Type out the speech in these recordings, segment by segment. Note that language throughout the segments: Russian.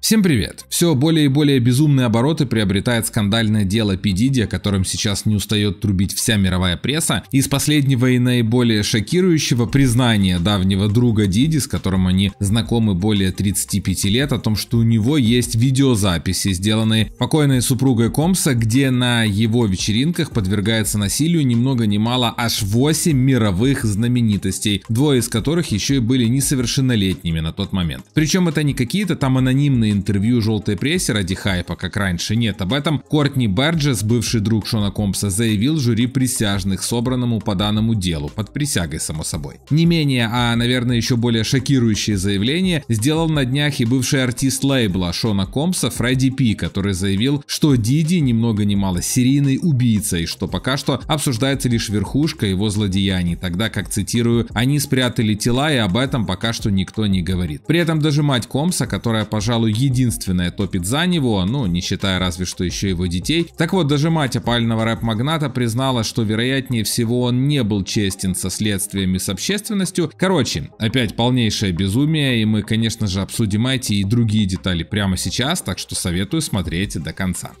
Всем привет! Все более и более безумные обороты приобретает скандальное дело Педиди, о котором сейчас не устает трубить вся мировая пресса. Из последнего и наиболее шокирующего признания давнего друга Диди, с которым они знакомы более 35 лет, о том, что у него есть видеозаписи, сделанные покойной супругой Комса, где на его вечеринках подвергается насилию ни много ни мало аж 8 мировых знаменитостей, двое из которых еще и были несовершеннолетними на тот момент. Причем это не какие-то там анонимные интервью желтой прессе ради хайпа, как раньше, нет. Об этом Кортни Берджес, бывший друг Шона Компса, заявил жюри присяжных, собранному по данному делу, под присягой, само собой. Не менее, а, наверное, еще более шокирующее заявление сделал на днях и бывший артист лейбла Шона Компса Фредди Пи, который заявил, что Диди ни много ни мало серийный убийца и что пока что обсуждается лишь верхушка его злодеяний, тогда как, цитирую, «они спрятали тела и об этом пока что никто не говорит». При этом даже мать Компса, которая, пожалуй, Единственное топит за него, ну, не считая разве что еще его детей. Так вот, даже мать опального рэп-магната признала, что вероятнее всего он не был честен со следствиями с общественностью. Короче, опять полнейшее безумие, и мы, конечно же, обсудим эти и другие детали прямо сейчас, так что советую смотреть до конца.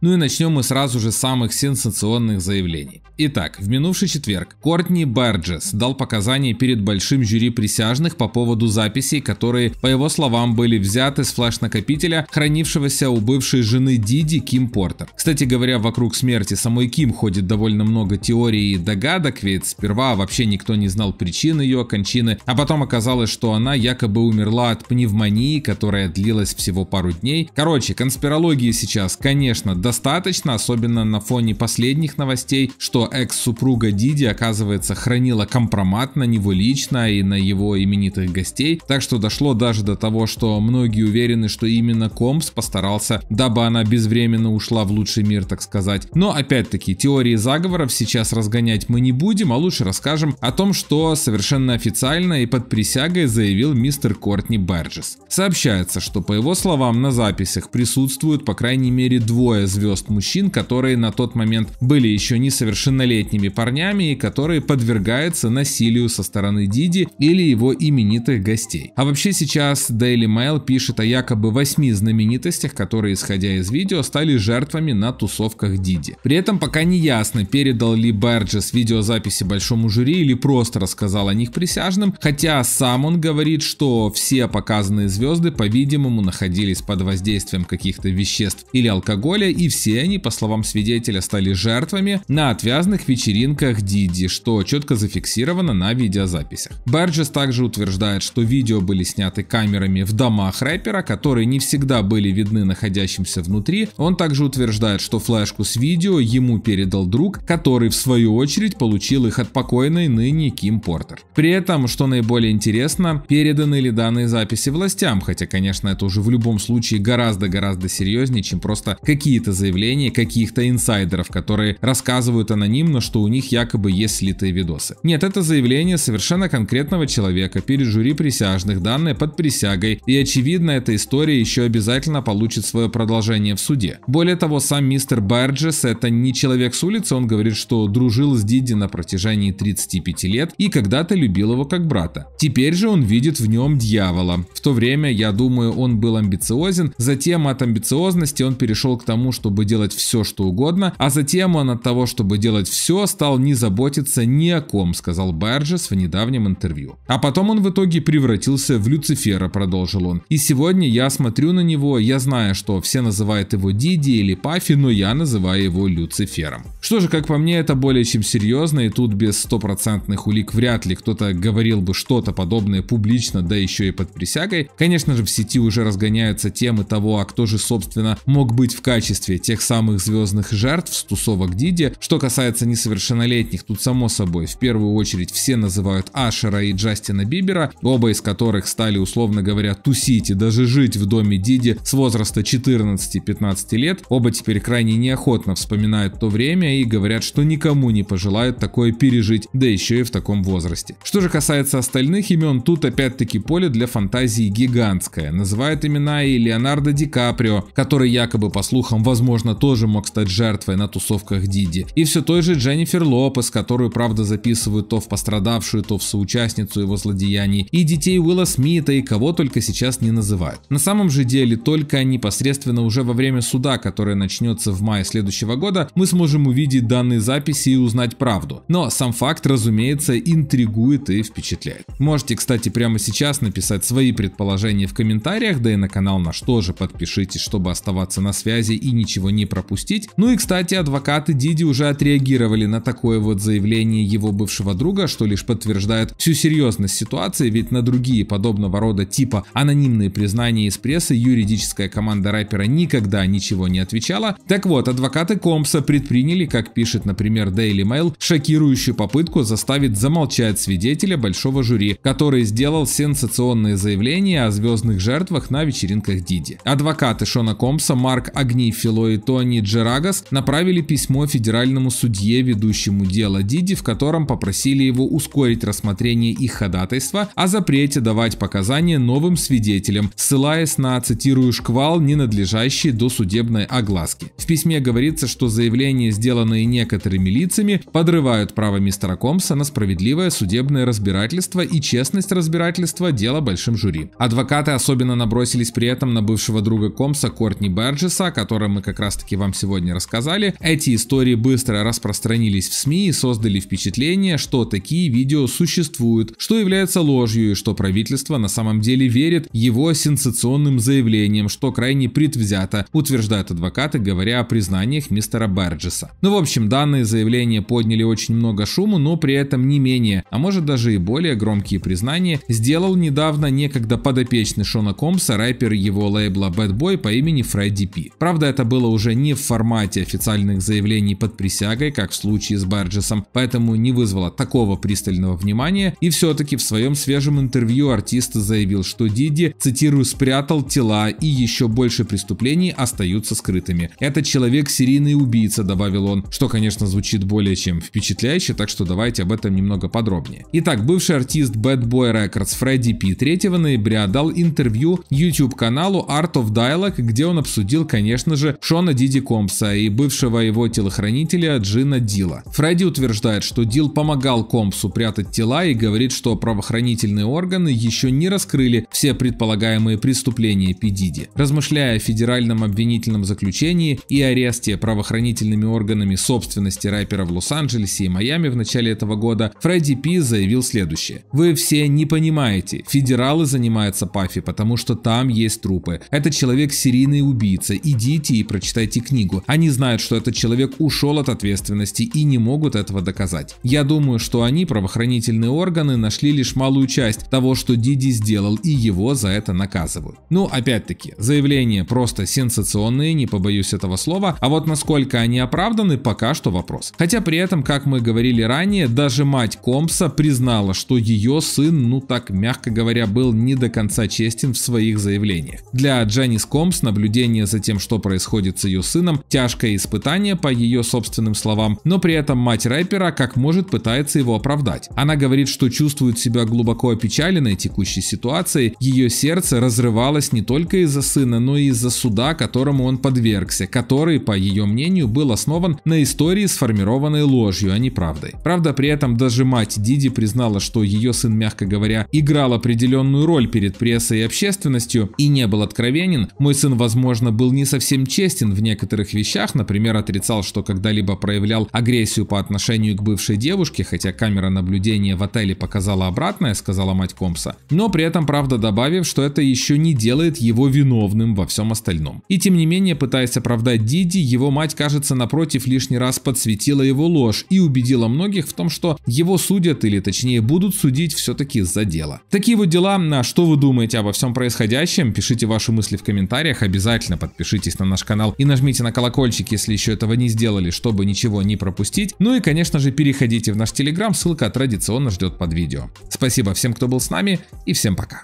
Ну и начнем мы сразу же с самых сенсационных заявлений. Итак, в минувший четверг Кортни Берджес дал показания перед большим жюри присяжных по поводу записей, которые, по его словам, были взяты с флеш-накопителя, хранившегося у бывшей жены Диди Ким Портер. Кстати говоря, вокруг смерти самой Ким ходит довольно много теорий и догадок, ведь сперва вообще никто не знал причин ее кончины, а потом оказалось, что она якобы умерла от пневмонии, которая длилась всего пару дней. Короче, конспирологии сейчас, конечно, достаточно, особенно на фоне последних новостей, что экс-супруга Диди, оказывается, хранила компромат на него лично и на его именитых гостей, так что дошло даже до того, что многие уверены, что именно Компс постарался, дабы она безвременно ушла в лучший мир, так сказать. Но опять-таки, теории заговоров сейчас разгонять мы не будем, а лучше расскажем о том, что совершенно официально и под присягой заявил мистер Кортни Берджес. Сообщается, что по его словам на записях присутствуют по крайней мере двое звезд мужчин, которые на тот момент были еще не несовершеннолетними парнями, которые подвергаются насилию со стороны Диди или его именитых гостей. А вообще сейчас Daily Mail пишет о якобы восьми знаменитостях, которые, исходя из видео, стали жертвами на тусовках Диди. При этом пока не ясно, передал ли Берджес видеозаписи большому жюри или просто рассказал о них присяжным, хотя сам он говорит, что все показанные звезды, по-видимому, находились под воздействием каких-то веществ или алкоголя, и все они, по словам свидетеля, стали жертвами на отвяз разных вечеринках Диди, что четко зафиксировано на видеозаписях. Берджес также утверждает, что видео были сняты камерами в домах рэпера, которые не всегда были видны находящимся внутри. Он также утверждает, что флешку с видео ему передал друг, который в свою очередь получил их от покойной ныне Ким Портер. При этом, что наиболее интересно, переданы ли данные записи властям, хотя, конечно, это уже в любом случае гораздо-гораздо серьезнее, чем просто какие-то заявления каких-то инсайдеров, которые рассказывают о анонимно, что у них якобы есть слитые видосы. Нет, это заявление совершенно конкретного человека перед жюри присяжных, данное под присягой, и очевидно, эта история еще обязательно получит свое продолжение в суде. Более того, сам мистер Берджес это не человек с улицы, он говорит, что дружил с Диди на протяжении 35 лет и когда-то любил его как брата. Теперь же он видит в нем дьявола. В то время, я думаю, он был амбициозен, затем от амбициозности он перешел к тому, чтобы делать все, что угодно, а затем он от того, чтобы делать делать все, стал не заботиться ни о ком, сказал Берджес в недавнем интервью. А потом он в итоге превратился в Люцифера, продолжил он. И сегодня я смотрю на него, я знаю, что все называют его Диди или Пафи, но я называю его Люцифером. Что же, как по мне, это более чем серьезно, и тут без стопроцентных улик вряд ли кто-то говорил бы что-то подобное публично, да еще и под присягой. Конечно же, в сети уже разгоняются темы того, а кто же, собственно, мог быть в качестве тех самых звездных жертв с тусовок Диди. Что касается касается несовершеннолетних, тут само собой, в первую очередь все называют Ашера и Джастина Бибера, оба из которых стали, условно говоря, тусить и даже жить в доме Диди с возраста 14-15 лет. Оба теперь крайне неохотно вспоминают то время и говорят, что никому не пожелают такое пережить, да еще и в таком возрасте. Что же касается остальных имен, тут опять-таки поле для фантазии гигантское. Называют имена и Леонардо Ди Каприо, который якобы, по слухам, возможно, тоже мог стать жертвой на тусовках Диди, и все той же Дженнифер Лопес, которую, правда, записывают то в пострадавшую, то в соучастницу его злодеяний, и детей Уилла Смита, и кого только сейчас не называют. На самом же деле, только непосредственно уже во время суда, которое начнется в мае следующего года, мы сможем увидеть данные записи и узнать правду. Но сам факт, разумеется, интригует и впечатляет. Можете, кстати, прямо сейчас написать свои предположения в комментариях, да и на канал наш тоже подпишитесь, чтобы оставаться на связи и ничего не пропустить. Ну и, кстати, адвокаты Диди уже отреагировали отреагировали на такое вот заявление его бывшего друга, что лишь подтверждает всю серьезность ситуации, ведь на другие подобного рода типа анонимные признания из прессы юридическая команда рэпера никогда ничего не отвечала. Так вот, адвокаты Компса предприняли, как пишет, например, Daily Mail, шокирующую попытку заставить замолчать свидетеля большого жюри, который сделал сенсационные заявления о звездных жертвах на вечеринках Диди. Адвокаты Шона Компса Марк Агни Фило и Тони Джерагас направили письмо федеральному суду судье, ведущему дело Диди, в котором попросили его ускорить рассмотрение их ходатайства о запрете давать показания новым свидетелям, ссылаясь на, цитирую, шквал, ненадлежащий до судебной огласки. В письме говорится, что заявления, сделанные некоторыми лицами, подрывают право мистера Комса на справедливое судебное разбирательство и честность разбирательства дела большим жюри. Адвокаты особенно набросились при этом на бывшего друга Комса Кортни Берджеса, о котором мы как раз таки вам сегодня рассказали. Эти истории быстро распространились распространились в СМИ и создали впечатление, что такие видео существуют, что является ложью и что правительство на самом деле верит его сенсационным заявлениям, что крайне предвзято, утверждают адвокаты, говоря о признаниях мистера Берджеса. Ну в общем, данные заявления подняли очень много шума, но при этом не менее, а может даже и более громкие признания, сделал недавно некогда подопечный Шона Комса рэпер его лейбла Bad Boy по имени Фредди Пи. Правда, это было уже не в формате официальных заявлений под присягой, как в случае с Барджесом, поэтому не вызвала такого пристального внимания. И все-таки в своем свежем интервью артист заявил, что Диди, цитирую, спрятал тела и еще больше преступлений остаются скрытыми. Это человек серийный убийца, добавил он, что, конечно, звучит более чем впечатляюще, так что давайте об этом немного подробнее. Итак, бывший артист Bad Boy Records Фредди Пи 3 ноября дал интервью YouTube-каналу Art of Dialogue, где он обсудил, конечно же, Шона Диди Компса и бывшего его телохранителя Джин сына Дила. Фредди утверждает, что Дил помогал Компсу прятать тела и говорит, что правоохранительные органы еще не раскрыли все предполагаемые преступления Педиди. Размышляя о федеральном обвинительном заключении и аресте правоохранительными органами собственности рэпера в Лос-Анджелесе и Майами в начале этого года, Фредди Пи заявил следующее. «Вы все не понимаете, федералы занимаются Пафи, потому что там есть трупы. Это человек серийный убийца, идите и прочитайте книгу. Они знают, что этот человек ушел от ответственности ответственности и не могут этого доказать. Я думаю, что они, правоохранительные органы, нашли лишь малую часть того, что Диди сделал, и его за это наказывают. Ну, опять-таки, заявления просто сенсационные, не побоюсь этого слова, а вот насколько они оправданы, пока что вопрос. Хотя при этом, как мы говорили ранее, даже мать Компса признала, что ее сын, ну так мягко говоря, был не до конца честен в своих заявлениях. Для Джанис Компс наблюдение за тем, что происходит с ее сыном, тяжкое испытание, по ее собственным словам, словам, но при этом мать рэпера как может пытается его оправдать. Она говорит, что чувствует себя глубоко опечаленной текущей ситуацией, ее сердце разрывалось не только из-за сына, но и из-за суда, которому он подвергся, который, по ее мнению, был основан на истории, сформированной ложью, а не правдой. Правда, при этом даже мать Диди признала, что ее сын, мягко говоря, играл определенную роль перед прессой и общественностью и не был откровенен. Мой сын, возможно, был не совсем честен в некоторых вещах, например, отрицал, что когда-либо проявлял проявлял агрессию по отношению к бывшей девушке, хотя камера наблюдения в отеле показала обратное, сказала мать Компса, но при этом правда добавив, что это еще не делает его виновным во всем остальном. И тем не менее, пытаясь оправдать Диди, его мать, кажется, напротив лишний раз подсветила его ложь и убедила многих в том, что его судят или точнее будут судить все-таки за дело. Такие вот дела, на что вы думаете обо всем происходящем, пишите ваши мысли в комментариях, обязательно подпишитесь на наш канал и нажмите на колокольчик, если еще этого не сделали, чтобы ничего не пропустить. Ну и, конечно же, переходите в наш телеграм, ссылка традиционно ждет под видео. Спасибо всем, кто был с нами, и всем пока.